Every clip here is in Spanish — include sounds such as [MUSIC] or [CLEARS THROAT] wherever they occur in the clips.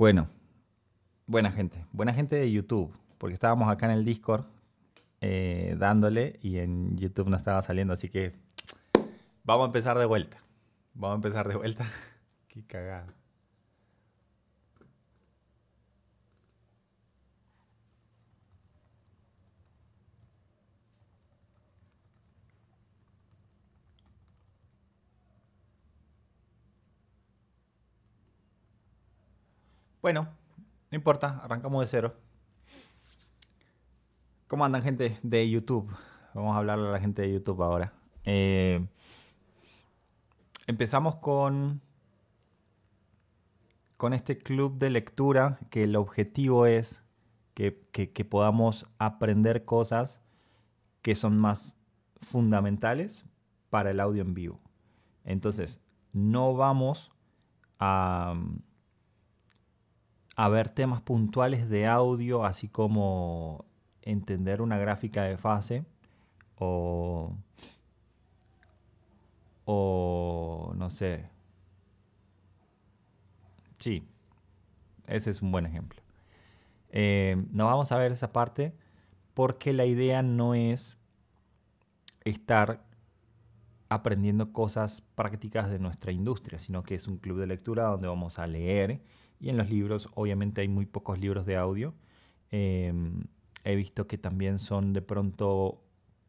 Bueno, buena gente, buena gente de YouTube, porque estábamos acá en el Discord eh, dándole y en YouTube no estaba saliendo, así que vamos a empezar de vuelta. Vamos a empezar de vuelta. [LAUGHS] Qué cagada. Bueno, no importa, arrancamos de cero. ¿Cómo andan gente de YouTube? Vamos a hablarle a la gente de YouTube ahora. Eh, empezamos con, con este club de lectura que el objetivo es que, podamos aprender cosas que son más fundamentales para el audio en vivo. Entonces, no vamos a a ver temas puntuales de audio, así como entender una gráfica de fase o, no sé. Sí, ese es un buen ejemplo. Eh, no vamos a ver esa parte porque la idea no es estar aprendiendo cosas prácticas de nuestra industria, sino que es un club de lectura donde vamos a leer y en los libros, obviamente hay muy pocos libros de audio. Em, he visto que también son de pronto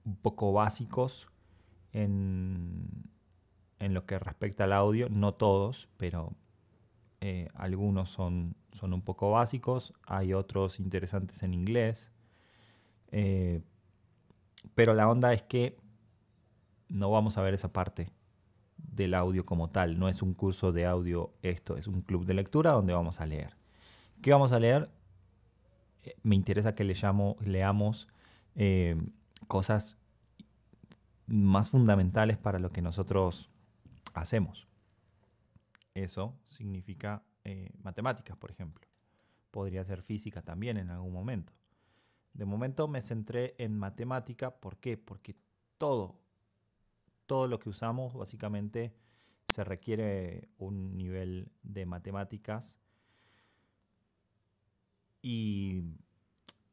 un poco básicos en, lo que respecta al audio. No todos, pero eh, algunos son, son un poco básicos. Hay otros interesantes en inglés. Eh, pero la onda es que no vamos a ver esa parte del audio como tal. No es un curso de audio esto, es un club de lectura donde vamos a leer. ¿Qué vamos a leer? Eh, me interesa que le llamo, leamos eh, cosas más fundamentales para lo que nosotros hacemos. Eso significa eh, matemáticas, por ejemplo. Podría ser física también en algún momento. De momento me centré en matemática. ¿Por qué? Porque todo todo lo que usamos básicamente se requiere un nivel de matemáticas y,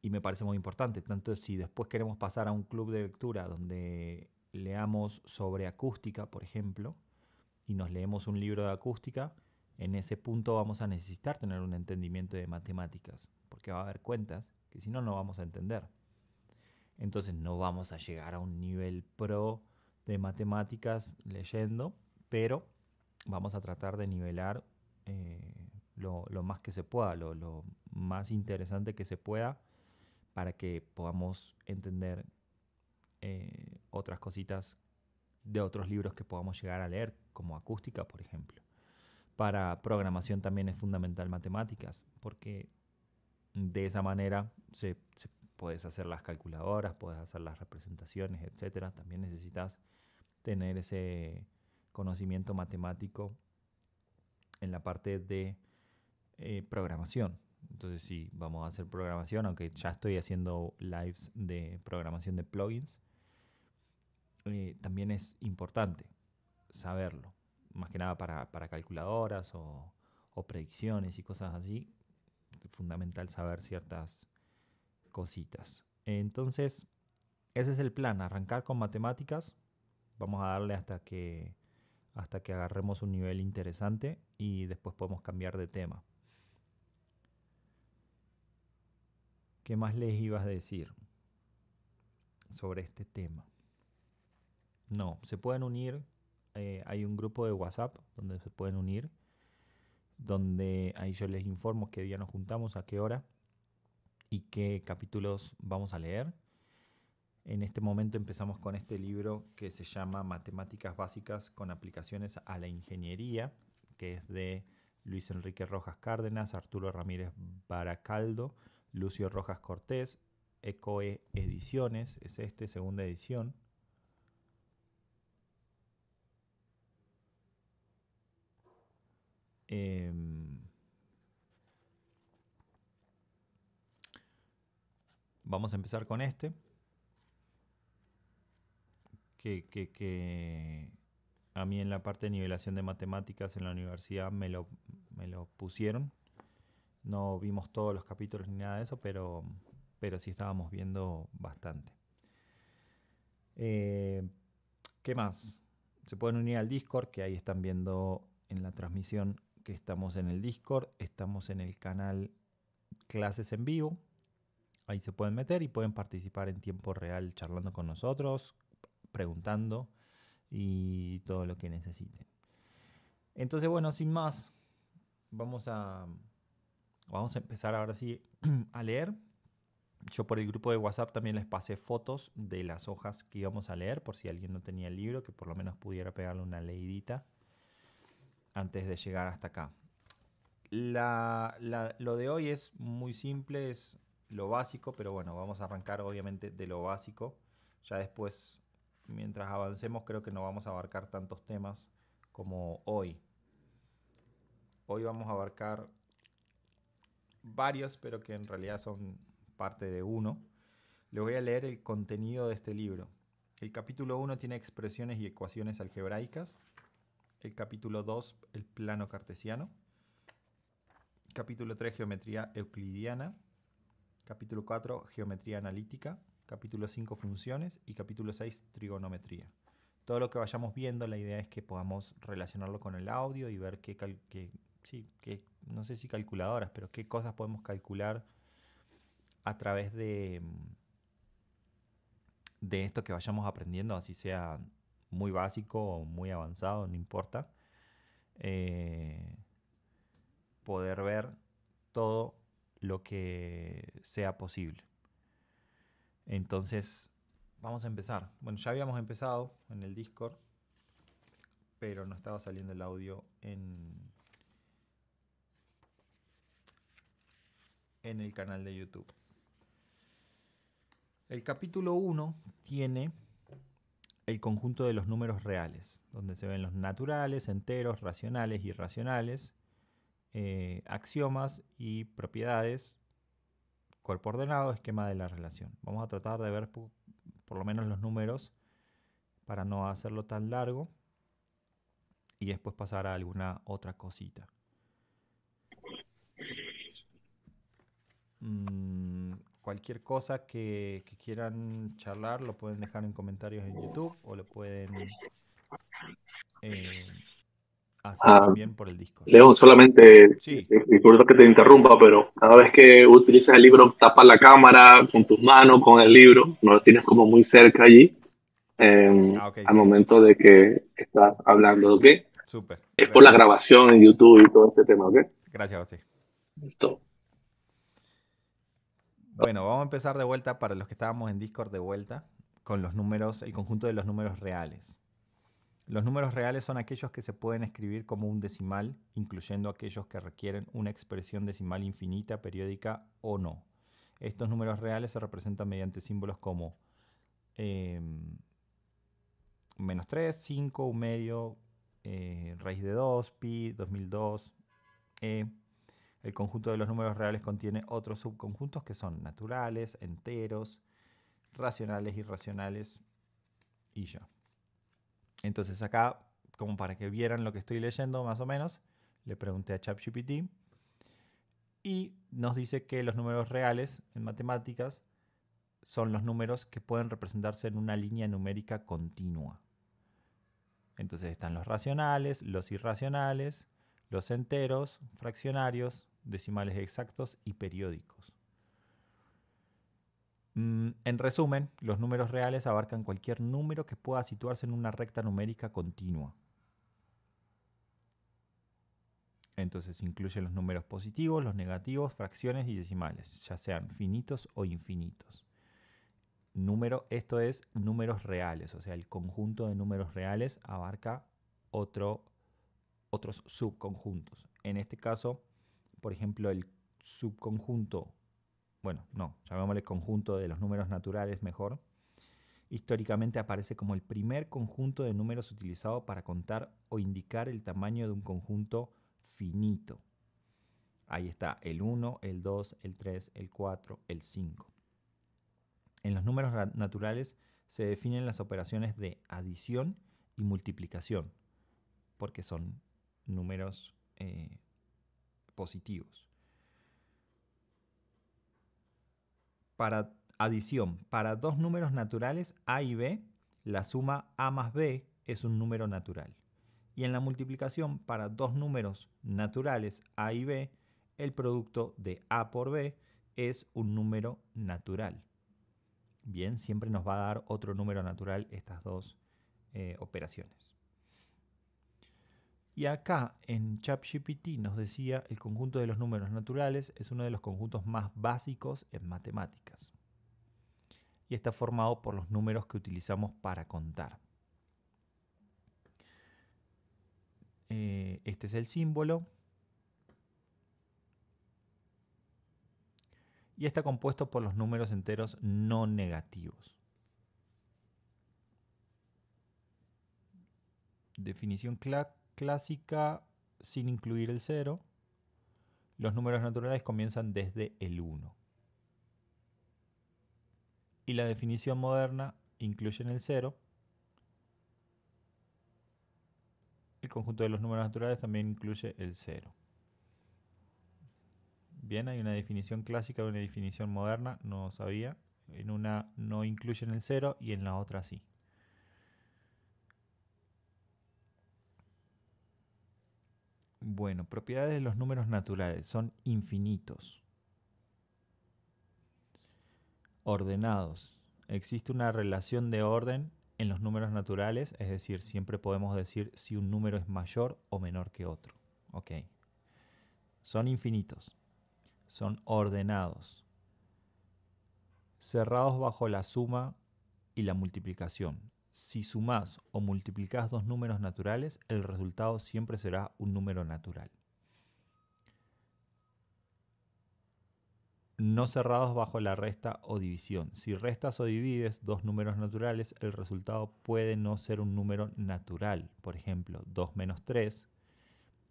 me parece muy importante. Tanto si después queremos pasar a un club de lectura donde leamos sobre acústica, por ejemplo, y nos leemos un libro de acústica, en ese punto vamos a necesitar tener un entendimiento de matemáticas, porque va a haber cuentas que si no, no vamos a entender. Entonces no vamos a llegar a un nivel pro de matemáticas leyendo, pero vamos a tratar de nivelar eh, lo, más que se pueda, lo, más interesante que se pueda, para que podamos entender eh, otras cositas de otros libros que podamos llegar a leer, como acústica, por ejemplo. Para programación también es fundamental matemáticas, porque de esa manera se, puedes hacer las calculadoras, puedes hacer las representaciones, etc. También necesitas tener ese conocimiento matemático en la parte de eh, programación. Entonces si vamos a hacer programación, aunque ya estoy haciendo lives de programación de plugins. Eh, también es importante saberlo, más que nada para, calculadoras o, o, predicciones y cosas así. Es fundamental saber ciertas cositas. Entonces, ese es el plan, arrancar con matemáticas vamos a darle hasta que, hasta que agarremos un nivel interesante y después podemos cambiar de tema. ¿Qué más les ibas a decir sobre este tema? No, se pueden unir. Eh, hay un grupo de WhatsApp donde se pueden unir. Donde ahí yo les informo qué día nos juntamos, a qué hora y qué capítulos vamos a leer. En este momento empezamos con este libro que se llama Matemáticas Básicas con aplicaciones a la ingeniería, que es de Luis Enrique Rojas Cárdenas, Arturo Ramírez Baracaldo, Lucio Rojas Cortés, Ecoe Ediciones, es este, segunda edición. Em, vamos a empezar con este que, a mí en la parte de nivelación de matemáticas en la universidad me lo, pusieron. No vimos todos los capítulos ni nada de eso, pero, pero sí estábamos viendo bastante. Eh, ¿Qué más? Se pueden unir al Discord, que ahí están viendo en la transmisión que estamos en el Discord, estamos en el canal Clases en Vivo. Ahí se pueden meter y pueden participar en tiempo real charlando con nosotros, preguntando y todo lo que necesiten. Entonces, bueno, sin más, vamos a, vamos a empezar ahora sí [CLEARS THROAT] a leer. Yo por el grupo de WhatsApp también les pasé fotos de las hojas que íbamos a leer, por si alguien no tenía el libro, que por lo menos pudiera pegarle una leidita antes de llegar hasta acá. lo de hoy es muy simple, es lo básico, pero bueno, vamos a arrancar obviamente de lo básico. Ya después mientras avancemos creo que no vamos a abarcar tantos temas como hoy. Hoy vamos a abarcar varios, pero que en realidad son parte de uno. Les voy a leer el contenido de este libro. El capítulo 1 tiene expresiones y ecuaciones algebraicas. El capítulo 2, el plano cartesiano. Capítulo 3, geometría euclidiana. Capítulo 4, geometría analítica capítulo 5 funciones y capítulo 6 trigonometría. Todo lo que vayamos viendo, la idea es que podamos relacionarlo con el audio y ver qué, sí, no sé si calculadoras, pero qué cosas podemos calcular a través de, de esto que vayamos aprendiendo, así sea muy básico o muy avanzado, no importa. Eh, poder ver todo lo que sea posible. Entonces, vamos a empezar. Bueno, ya habíamos empezado en el Discord, pero no estaba saliendo el audio en, en el canal de YouTube. El capítulo 1 tiene el conjunto de los números reales, donde se ven los naturales, enteros, racionales, irracionales, eh, axiomas y propiedades, Cuerpo ordenado, esquema de la relación. Vamos a tratar de ver por, lo menos los números para no hacerlo tan largo y después pasar a alguna otra cosita. Mm, cualquier cosa que, quieran charlar lo pueden dejar en comentarios en YouTube o lo pueden eh, Así ah, también por el disco. León, solamente, sí. Eh, eh, que te interrumpa, pero cada vez que utilizas el libro, tapas la cámara con tus manos, con el libro, no lo tienes como muy cerca allí, em, ah, al momento de que estás hablando, ¿ok? Súper. Es por la grabación en YouTube y todo ese tema, ¿ok? Gracias, José. Listo. Bueno, vamos a empezar de vuelta para los que estábamos en Discord de vuelta con los números, el conjunto de los números reales. Los números reales son aquellos que se pueden escribir como un decimal, incluyendo aquellos que requieren una expresión decimal infinita, periódica o no. Estos números reales se representan mediante símbolos como em, menos 3, 5, 1 medio, eh, raíz de 2, pi, 2002, e. El conjunto de los números reales contiene otros subconjuntos que son naturales, enteros, racionales, irracionales y ya. Entonces acá, como para que vieran lo que estoy leyendo más o menos, le pregunté a ChatGPT y nos dice que los números reales en matemáticas son los números que pueden representarse en una línea numérica continua. Entonces están los racionales, los irracionales, los enteros, fraccionarios, decimales exactos y periódicos. Mm, en resumen, los números reales abarcan cualquier número que pueda situarse en una recta numérica continua. Entonces incluyen los números positivos, los negativos, fracciones y decimales, ya sean finitos o infinitos. Número, esto es números reales, o sea, el conjunto de números reales abarca otro, otros subconjuntos. En este caso, por ejemplo, el subconjunto bueno, no, llamémosle conjunto de los números naturales mejor, históricamente aparece como el primer conjunto de números utilizado para contar o indicar el tamaño de un conjunto finito. Ahí está el 1, el 2, el 3, el 4, el 5. En los números naturales se definen las operaciones de adición y multiplicación, porque son números eh, positivos. para adición, para dos números naturales a y b, la suma a más b es un número natural. Y en la multiplicación, para dos números naturales a y b, el producto de a por b es un número natural. Bien, siempre nos va a dar otro número natural estas dos eh, operaciones. Y acá en ChatGPT nos decía el conjunto de los números naturales es uno de los conjuntos más básicos en matemáticas. Y está formado por los números que utilizamos para contar. Eh, este es el símbolo. Y está compuesto por los números enteros no negativos. Definición CLAC clásica sin incluir el 0, los números naturales comienzan desde el 1. Y la definición moderna incluye en el 0. El conjunto de los números naturales también incluye el 0. Bien, hay una definición clásica y una definición moderna, no sabía. En una no incluyen el 0 y en la otra sí. Bueno, propiedades de los números naturales son infinitos. Ordenados. Existe una relación de orden en los números naturales, es decir, siempre podemos decir si un número es mayor o menor que otro. Ok. Son infinitos. Son ordenados. Cerrados bajo la suma y la multiplicación. Si sumás o multiplicas dos números naturales, el resultado siempre será un número natural. No cerrados bajo la resta o división. Si restas o divides dos números naturales, el resultado puede no ser un número natural. Por ejemplo, 2 menos 3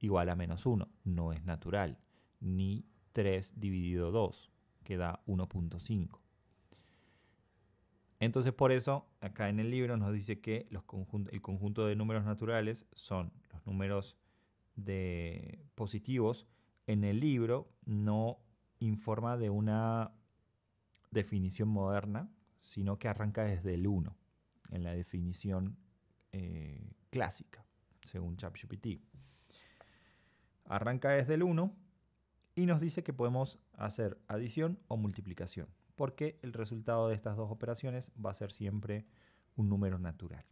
igual a menos 1. No es natural. Ni 3 dividido 2, que da 1.5. Entonces por eso acá en el libro nos dice que el conjunto de números naturales son los números de positivos. En el libro no informa de una definición moderna, sino que arranca desde el 1, en la definición eh, clásica, según ChatGPT. Arranca desde el 1 y nos dice que podemos hacer adición o multiplicación porque el resultado de estas dos operaciones va a ser siempre un número natural.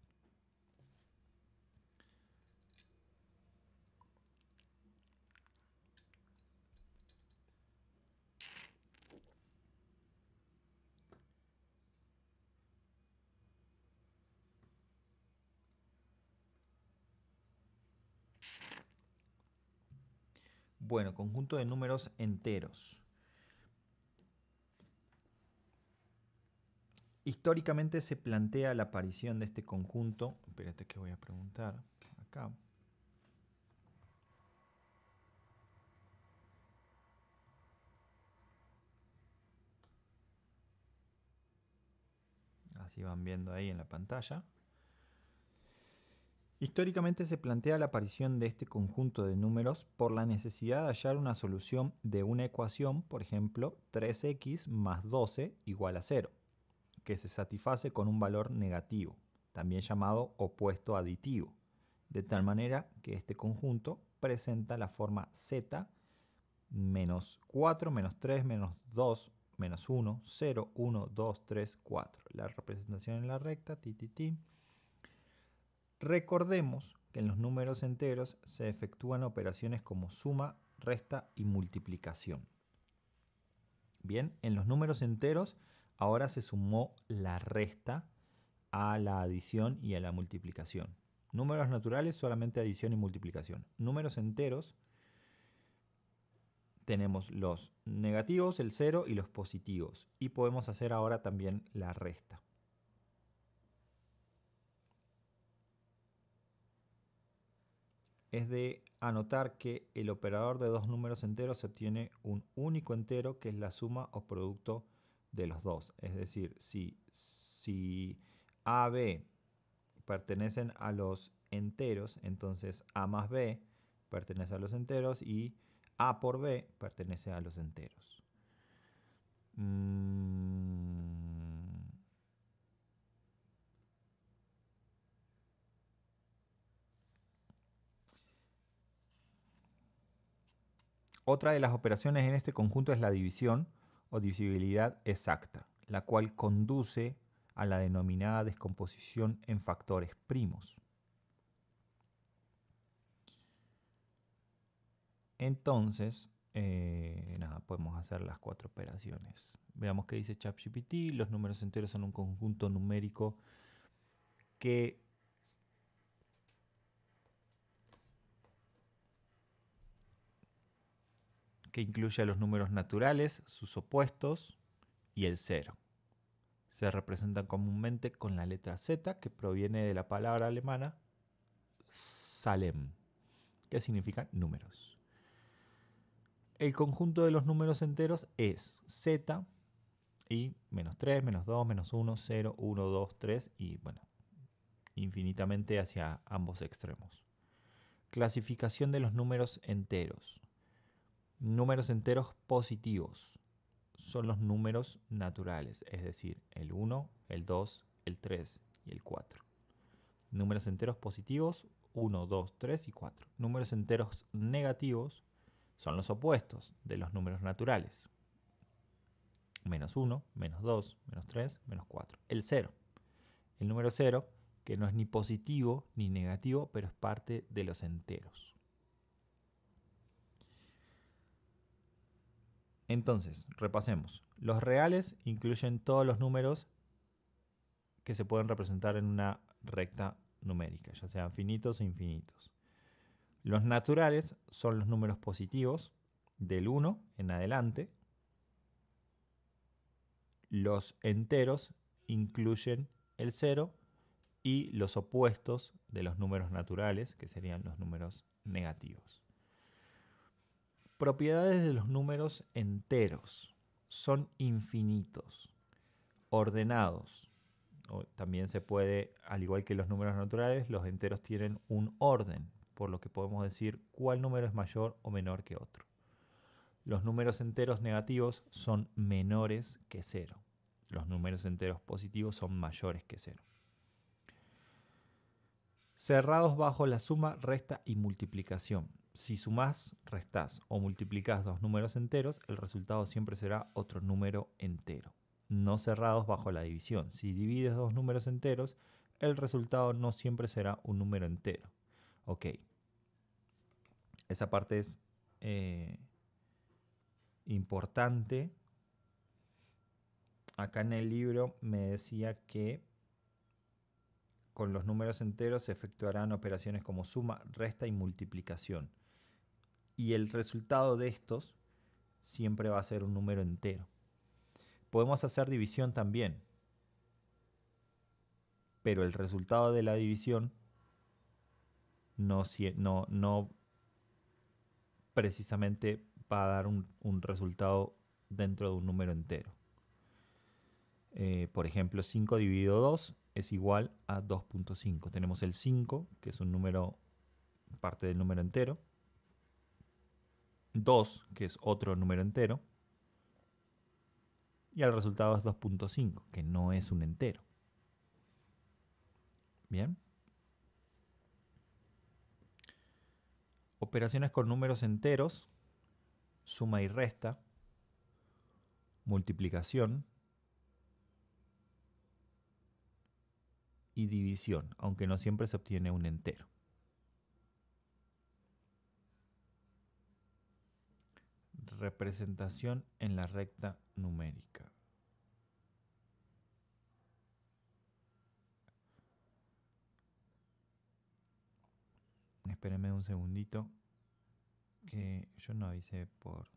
Bueno, conjunto de números enteros. Históricamente se plantea la aparición de este conjunto. Espérate que voy a preguntar acá. Así van viendo ahí en la pantalla. Históricamente se plantea la aparición de este conjunto de números por la necesidad de hallar una solución de una ecuación, por ejemplo, 3x más 12 igual a 0 que se satisface con un valor negativo, también llamado opuesto aditivo, de tal manera que este conjunto presenta la forma z menos 4, menos 3, menos 2, menos 1, 0, 1, 2, 3, 4. La representación en la recta, ti, ti, ti. Recordemos que en los números enteros se efectúan operaciones como suma, resta y multiplicación. Bien, en los números enteros Ahora se sumó la resta a la adición y a la multiplicación. Números naturales solamente adición y multiplicación. Números enteros tenemos los negativos, el 0 y los positivos. Y podemos hacer ahora también la resta. Es de anotar que el operador de dos números enteros se obtiene un único entero que es la suma o producto de los dos. Es decir, si, si A, B pertenecen a los enteros, entonces A más B pertenece a los enteros y A por B pertenece a los enteros. Mm. Otra de las operaciones en este conjunto es la división o divisibilidad exacta, la cual conduce a la denominada descomposición en factores primos. Entonces, eh, nada, podemos hacer las cuatro operaciones. Veamos qué dice ChatGPT. Los números enteros son un conjunto numérico que que incluye a los números naturales, sus opuestos y el cero. Se representan comúnmente con la letra Z, que proviene de la palabra alemana Salem, que significa números. El conjunto de los números enteros es Z y menos 3, menos 2, menos 1, 0, 1, 2, 3 y bueno, infinitamente hacia ambos extremos. Clasificación de los números enteros. Números enteros positivos son los números naturales, es decir, el 1, el 2, el 3 y el 4. Números enteros positivos, 1, 2, 3 y 4. Números enteros negativos son los opuestos de los números naturales. Menos 1, menos 2, menos 3, menos 4. El 0. El número 0, que no es ni positivo ni negativo, pero es parte de los enteros. Entonces, repasemos. Los reales incluyen todos los números que se pueden representar en una recta numérica, ya sean finitos o infinitos. Los naturales son los números positivos del 1 en adelante. Los enteros incluyen el 0 y los opuestos de los números naturales, que serían los números negativos. Propiedades de los números enteros. Son infinitos, ordenados. también se puede, al igual que los números naturales, los enteros tienen un orden, por lo que podemos decir cuál número es mayor o menor que otro. Los números enteros negativos son menores que cero. Los números enteros positivos son mayores que cero. Cerrados bajo la suma, resta y multiplicación. Si sumas, restas o multiplicas dos números enteros, el resultado siempre será otro número entero, no cerrados bajo la división. Si divides dos números enteros, el resultado no siempre será un número entero. Ok. Esa parte es eh, importante. Acá en el libro me decía que con los números enteros se efectuarán operaciones como suma, resta y multiplicación y el resultado de estos siempre va a ser un número entero. Podemos hacer división también, pero el resultado de la división no, no, no precisamente va a dar un, resultado dentro de un número entero. Eh, por ejemplo, 5 dividido 2 es igual a 2.5. Tenemos el 5, que es un número, parte del número entero, 2, que es otro número entero, y el resultado es 2.5, que no es un entero. Bien. Operaciones con números enteros, suma y resta, multiplicación y división, aunque no siempre se obtiene un entero. representación en la recta numérica. Espérenme un segundito que yo no avisé por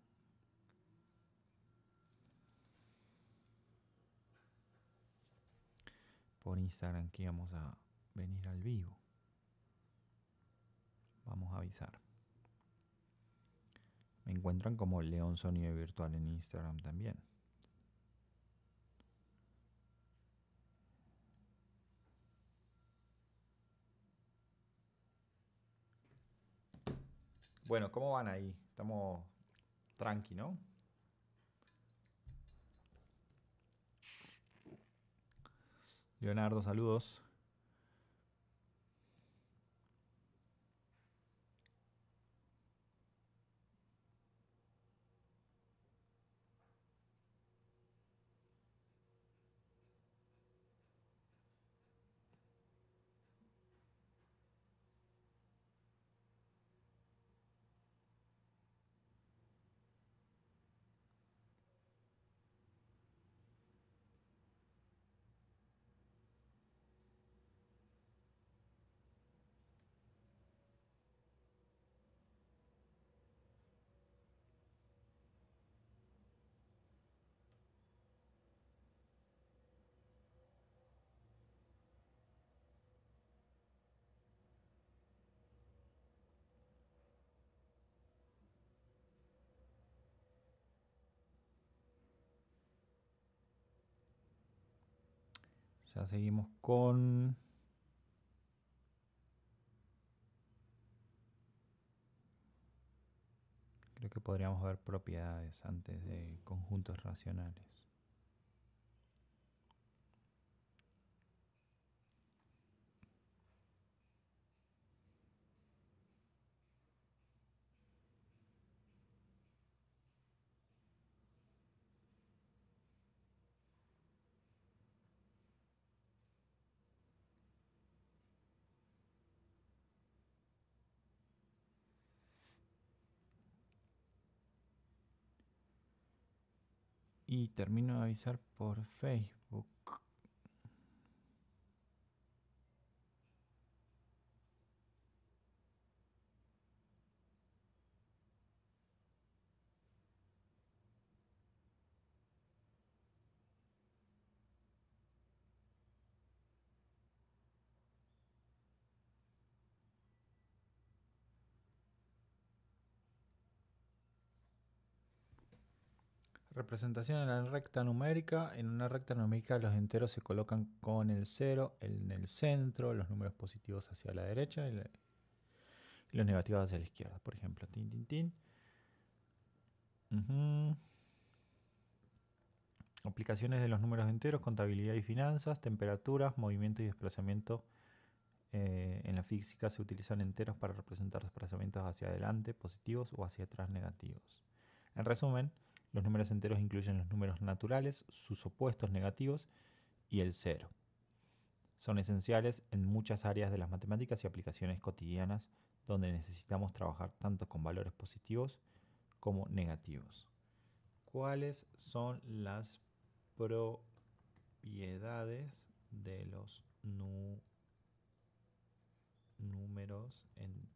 por Instagram que íbamos a venir al vivo. Vamos a avisar encuentran como León Sonido Virtual en Instagram también. Bueno, ¿cómo van ahí? Estamos tranqui, ¿no? Leonardo, saludos. seguimos con... Creo que podríamos ver propiedades antes de conjuntos racionales. y termino de avisar por Facebook. representación en la recta numérica. En una recta numérica los enteros se colocan con el cero en el centro, los números positivos hacia la derecha y, los negativos hacia la izquierda. Por ejemplo, tin, tin, Aplicaciones de los números enteros, contabilidad y finanzas, temperaturas, movimiento y desplazamiento. Eh, en la física se utilizan enteros para representar desplazamientos hacia adelante positivos o hacia atrás negativos. En resumen, los números enteros incluyen los números naturales, sus opuestos negativos y el cero. Son esenciales en muchas áreas de las matemáticas y aplicaciones cotidianas donde necesitamos trabajar tanto con valores positivos como negativos. ¿Cuáles son las propiedades de los números enteros?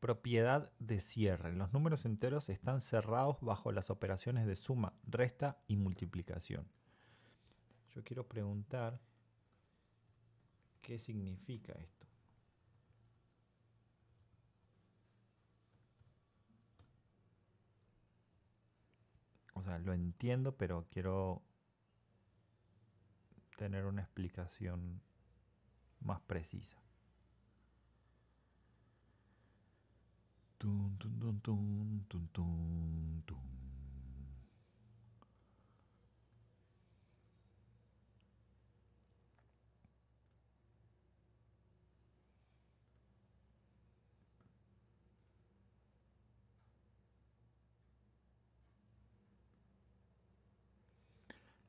propiedad de cierre. Los números enteros están cerrados bajo las operaciones de suma, resta y multiplicación. Yo quiero preguntar qué significa esto. O sea, lo entiendo, pero quiero tener una explicación más precisa.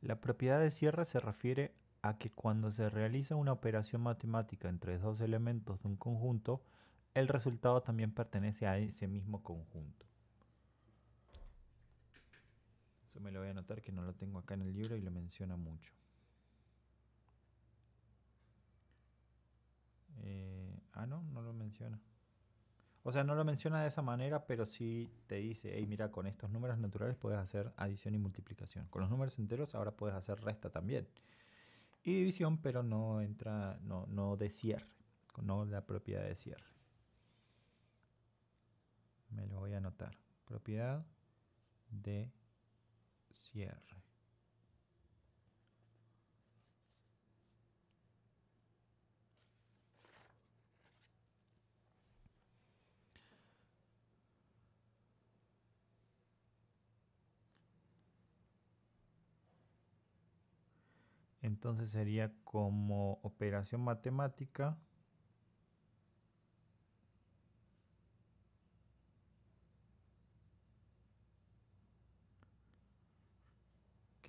La propiedad de cierre se refiere a que cuando se realiza una operación matemática entre dos elementos de un conjunto, el resultado también pertenece a ese mismo conjunto. Eso me lo voy a anotar que no lo tengo acá en el libro y lo menciona mucho. Eh, ah, no, no lo menciona. O sea, no lo menciona de esa manera, pero sí te dice, hey, mira, con estos números naturales puedes hacer adición y multiplicación. Con los números enteros ahora puedes hacer resta también. Y división, pero no entra, no, no de cierre, no la propiedad de cierre me lo voy a anotar. Propiedad de cierre. Entonces sería como operación matemática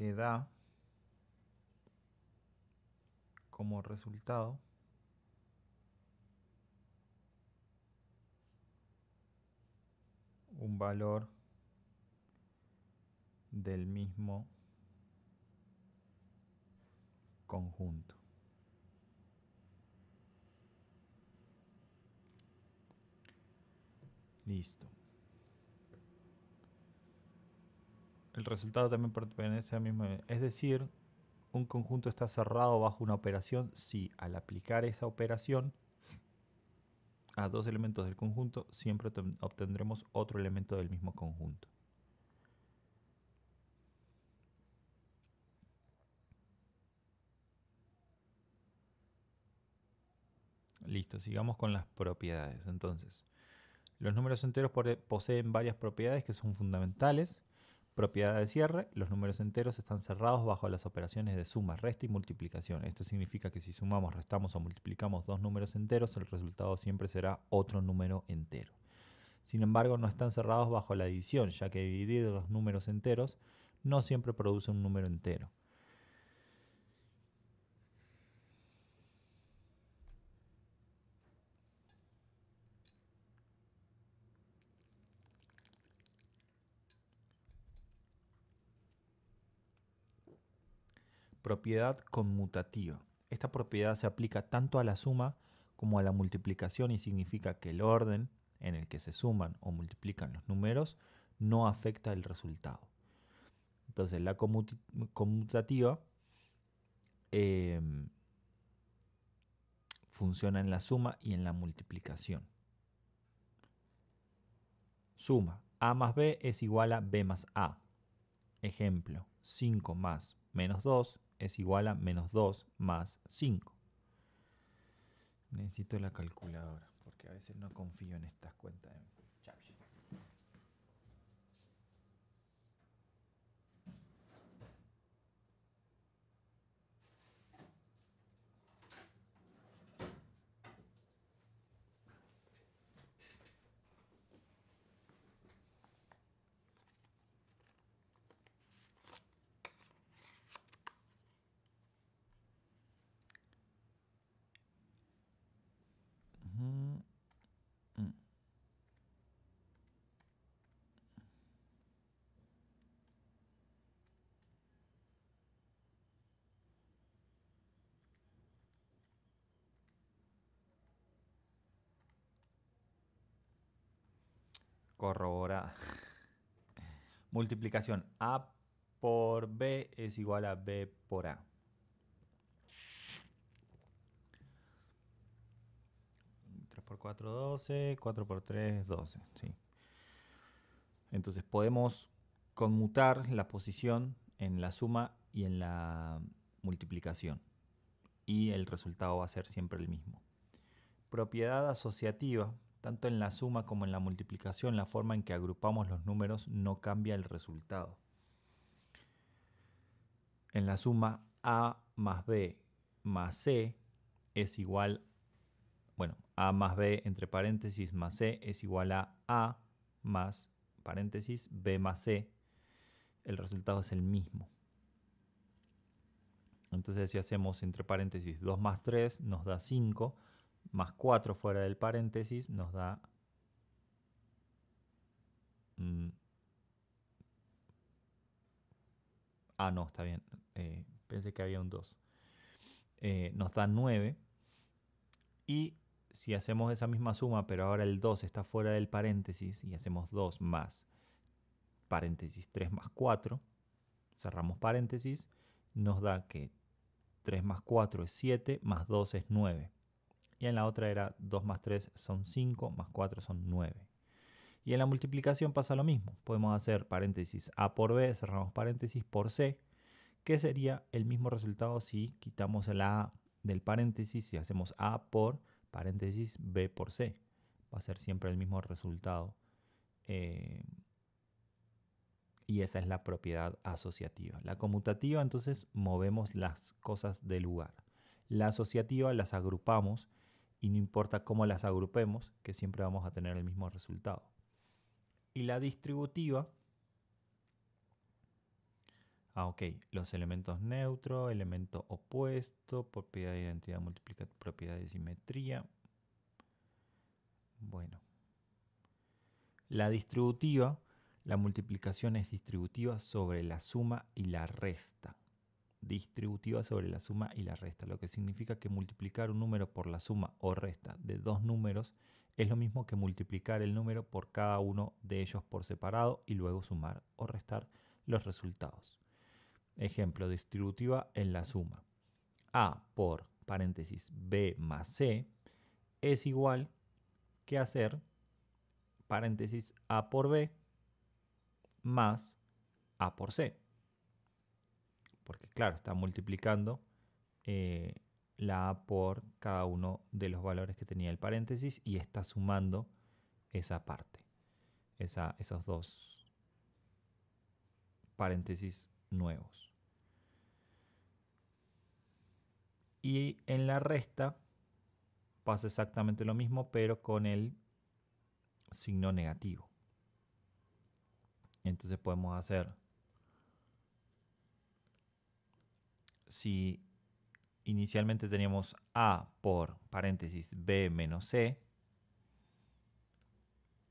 que da como resultado un valor del mismo conjunto. Listo. el resultado también pertenece al mismo. Es decir, un conjunto está cerrado bajo una operación si al aplicar esa operación a dos elementos del conjunto, siempre obtendremos otro elemento del mismo conjunto. Listo, sigamos con las propiedades. Entonces, los números enteros poseen varias propiedades que son fundamentales. Propiedad de cierre, los números enteros están cerrados bajo las operaciones de suma, resta y multiplicación. Esto significa que si sumamos, restamos o multiplicamos dos números enteros, el resultado siempre será otro número entero. Sin embargo, no están cerrados bajo la división, ya que dividir los números enteros no siempre produce un número entero. Propiedad conmutativa. Esta propiedad se aplica tanto a la suma como a la multiplicación y significa que el orden en el que se suman o multiplican los números no afecta el resultado. Entonces la conmutativa em, funciona en la suma y en la multiplicación. Suma. A más B es igual a B más A. Ejemplo, 5 más menos 2 es igual a menos 2 más 5. Necesito la calculadora, porque a veces no confío en estas cuentas. corroborada. Multiplicación A por B es igual a B por A. 3 por 4, 12, 4 por 3, 12. Entonces podemos conmutar la posición en la suma y en la multiplicación. Y el resultado va a ser siempre el mismo. Propiedad asociativa tanto en la suma como en la multiplicación, la forma en que agrupamos los números no cambia el resultado. En la suma A más B más C es igual, bueno, A más B entre paréntesis más C es igual a A más paréntesis B más C. El resultado es el mismo. Entonces si hacemos entre paréntesis 2 más 3 nos da 5 más 4 fuera del paréntesis nos da mm, ah no, está bien eh, pensé que había un 2 eh, nos da 9 y si hacemos esa misma suma pero ahora el 2 está fuera del paréntesis y hacemos 2 más paréntesis 3 más 4 cerramos paréntesis nos da que 3 más 4 es 7 más 2 es 9 y en la otra era 2 más 3 son 5, más 4 son 9. Y en la multiplicación pasa lo mismo. Podemos hacer paréntesis A por B, cerramos paréntesis por C, que sería el mismo resultado si quitamos la A del paréntesis y hacemos A por paréntesis B por C. Va a ser siempre el mismo resultado. Eh, y esa es la propiedad asociativa. La conmutativa, entonces, movemos las cosas de lugar. La asociativa las agrupamos y no importa cómo las agrupemos, que siempre vamos a tener el mismo resultado. Y la distributiva, ah, ok, los elementos neutros, elemento opuesto, propiedad de identidad multiplicativa, propiedad de simetría. Bueno, la distributiva, la multiplicación es distributiva sobre la suma y la resta distributiva sobre la suma y la resta, lo que significa que multiplicar un número por la suma o resta de dos números es lo mismo que multiplicar el número por cada uno de ellos por separado y luego sumar o restar los resultados. Ejemplo, distributiva en la suma. A por paréntesis B más C es igual que hacer paréntesis A por B más A por C porque claro, está multiplicando eh, la A por cada uno de los valores que tenía el paréntesis y está sumando esa parte, esos dos paréntesis nuevos. Y en la resta pasa exactamente lo mismo, pero con el signo negativo. Entonces podemos hacer si inicialmente teníamos A por paréntesis B menos C,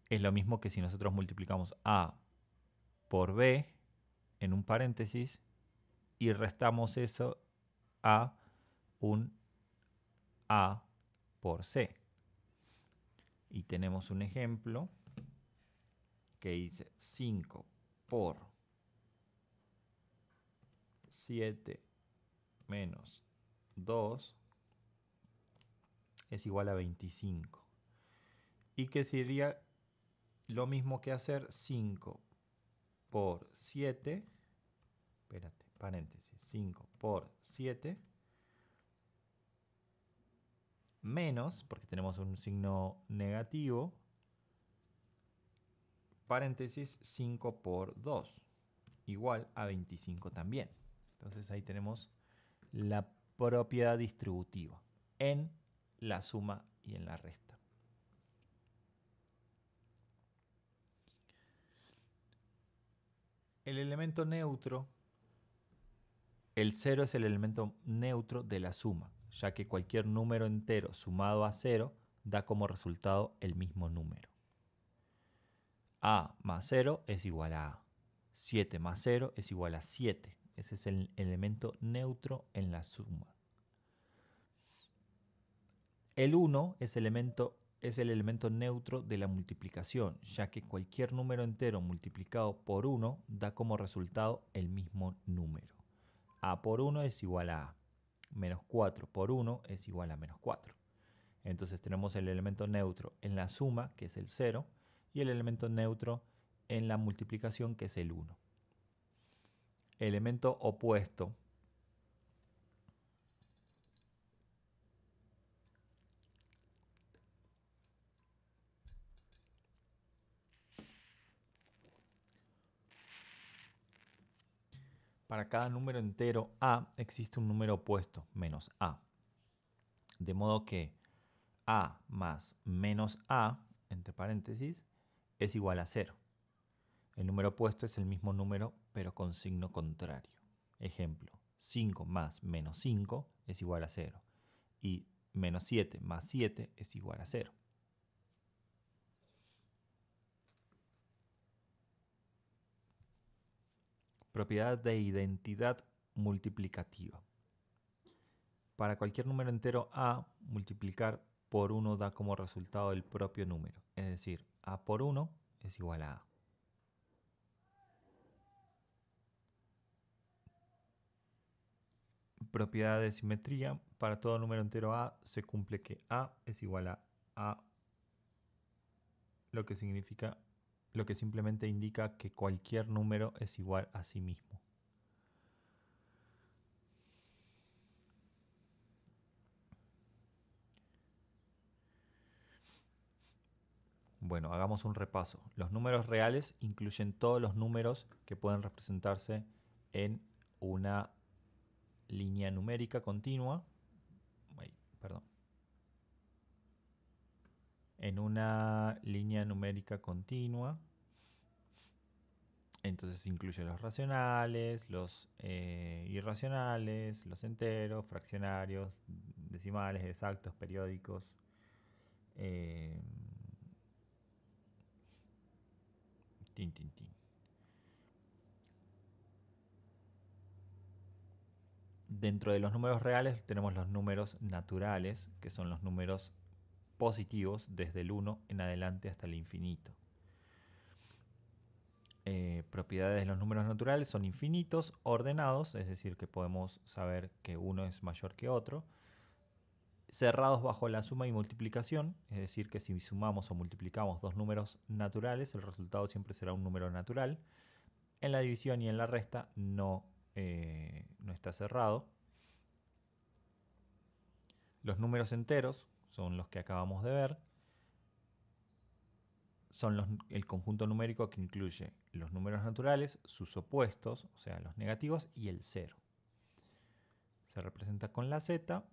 es lo mismo que si nosotros multiplicamos A por B en un paréntesis y restamos eso a un A por C. Y tenemos un ejemplo que dice 5 por 7 menos 2 es igual a 25. Y que sería lo mismo que hacer 5 por 7, espérate, paréntesis, 5 por 7 menos, porque tenemos un signo negativo, paréntesis 5 por 2, igual a 25 también. Entonces ahí tenemos la propiedad distributiva en la suma y en la resta. El elemento neutro, el cero es el elemento neutro de la suma, ya que cualquier número entero sumado a 0 da como resultado el mismo número. A más 0 es igual a A. 7 más 0 es igual a 7. Ese es el elemento neutro en la suma. El 1 es, elemento, es el elemento neutro de la multiplicación, ya que cualquier número entero multiplicado por 1 da como resultado el mismo número. A por 1 es igual a A. Menos 4 por 1 es igual a menos 4. Entonces tenemos el elemento neutro en la suma, que es el 0, y el elemento neutro en la multiplicación, que es el 1 elemento opuesto. Para cada número entero A existe un número opuesto, menos A. De modo que A más menos A, entre paréntesis, es igual a cero. El número opuesto es el mismo número pero con signo contrario. Ejemplo, 5 más menos 5 es igual a 0 y menos 7 más 7 es igual a 0. Propiedad de identidad multiplicativa. Para cualquier número entero a, multiplicar por 1 da como resultado el propio número. Es decir, a por 1 es igual a a. propiedad de simetría, para todo número entero A se cumple que A es igual a A, lo que significa, lo que simplemente indica que cualquier número es igual a sí mismo. Bueno, hagamos un repaso. Los números reales incluyen todos los números que pueden representarse en una línea numérica continua, perdón, en una línea numérica continua, entonces incluye los racionales, los eh, irracionales, los enteros, fraccionarios, decimales, exactos, periódicos. Eh, tin, tin, tin. dentro de los números reales tenemos los números naturales, que son los números positivos desde el 1 en adelante hasta el infinito. Eh, propiedades de los números naturales son infinitos, ordenados, es decir, que podemos saber que uno es mayor que otro, cerrados bajo la suma y multiplicación, es decir, que si sumamos o multiplicamos dos números naturales, el resultado siempre será un número natural. En la división y en la resta no eh, no está cerrado. Los números enteros son los que acabamos de ver. Son el conjunto numérico que incluye los números naturales, sus opuestos, o sea, los negativos, y el cero. Se representa con la z.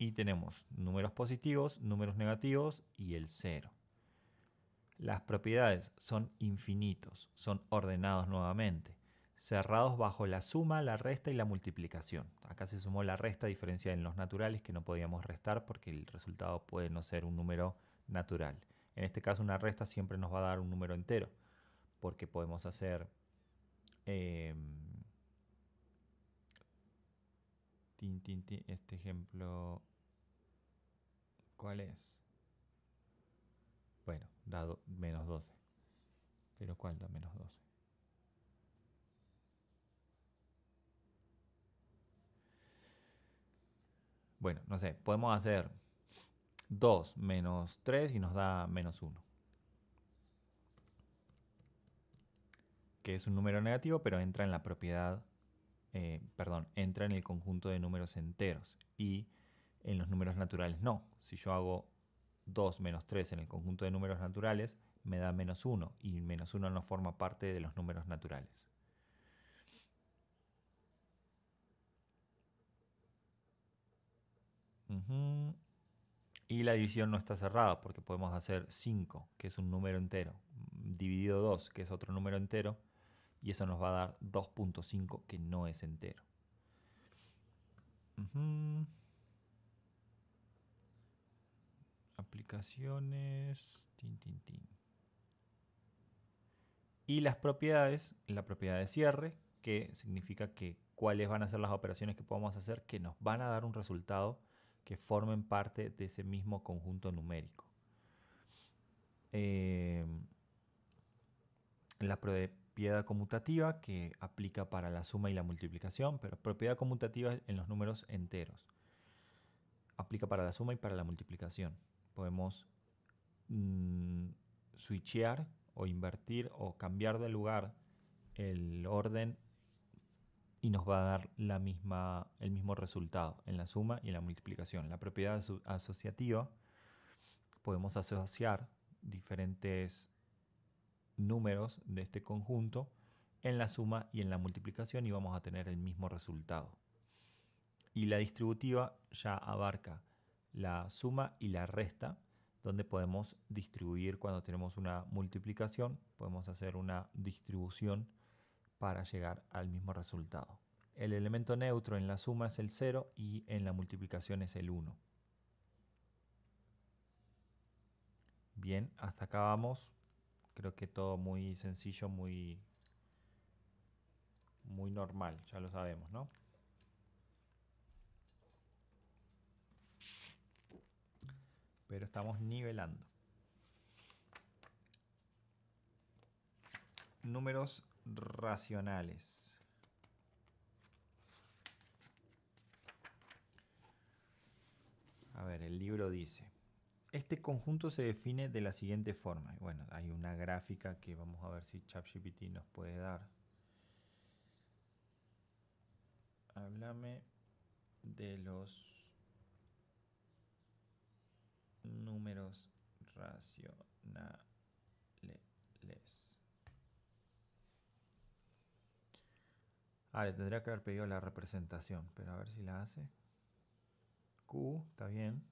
Y tenemos números positivos, números negativos y el cero. Las propiedades son infinitos, son ordenados nuevamente, cerrados bajo la suma, la resta y la multiplicación. Acá se sumó la resta a diferencia en los naturales que no podíamos restar porque el resultado puede no ser un número natural. En este caso una resta siempre nos va a dar un número entero porque podemos hacer... Em, este ejemplo... ¿Cuál es? da menos 12. ¿Pero cuál da menos 12? Bueno, no sé, podemos hacer 2 menos 3 y nos da menos 1. Que es un número negativo, pero entra en la propiedad, eh, perdón, entra en el conjunto de números enteros. Y en los números naturales no. Si yo hago 2 menos 3 en el conjunto de números naturales me da menos 1 y menos 1 no forma parte de los números naturales. Y la división no está cerrada porque podemos hacer 5, que es un número entero, dividido 2, que es otro número entero, y eso nos va a dar 2.5, que no es entero. aplicaciones. Y las propiedades, la propiedad de cierre, que significa que cuáles van a ser las operaciones que podamos hacer que nos van a dar un resultado que formen parte de ese mismo conjunto numérico. Em, la propiedad conmutativa que aplica para la suma y la multiplicación, pero propiedad conmutativa en los números enteros. Aplica para la suma y para la multiplicación podemos mm, switchear o invertir o cambiar de lugar el orden y nos va a dar el mismo resultado en la suma y en la multiplicación. La propiedad asociativa podemos asociar diferentes números de este conjunto en la suma y en la multiplicación y vamos a tener el mismo resultado. Y la distributiva ya abarca la suma y la resta, donde podemos distribuir cuando tenemos una multiplicación, podemos hacer una distribución para llegar al mismo resultado. El elemento neutro en la suma es el 0 y en la multiplicación es el 1. Bien, hasta acá vamos. Creo que todo muy sencillo, muy, muy normal, ya lo sabemos, ¿no? pero estamos nivelando. Números racionales. A ver, el libro dice, este conjunto se define de la siguiente forma. Bueno, hay una gráfica que vamos a ver si ChatGPT nos puede dar. Háblame de los números racionales. Ah, le tendría que haber pedido la representación, pero a ver si la hace. Q, está bien.